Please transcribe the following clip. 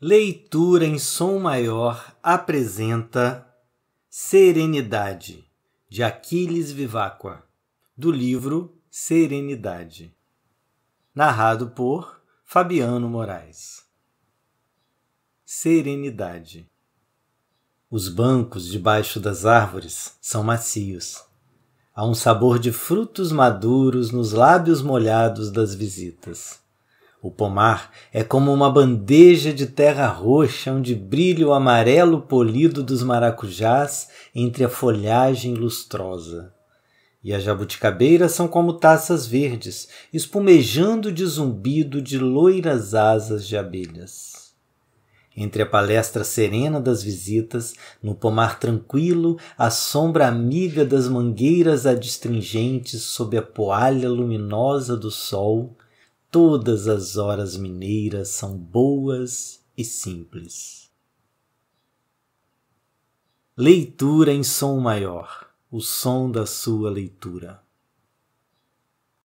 Leitura em Som Maior apresenta Serenidade, de Aquiles Vivacqua, do livro Serenidade, narrado por Fabiano Moraes. Serenidade. Os bancos debaixo das árvores são macios. Há um sabor de frutos maduros nos lábios molhados das visitas o pomar é como uma bandeja de terra roxa onde brilha o amarelo polido dos maracujás entre a folhagem lustrosa. E as jabuticabeiras são como taças verdes, espumejando de zumbido de loiras asas de abelhas entre a palestra serena das visitas, no pomar tranquilo, a sombra amiga das mangueiras adstringentes sob a poalha luminosa do sol, Todas as horas mineiras são boas e simples. Leitura em som maior, o som da sua leitura.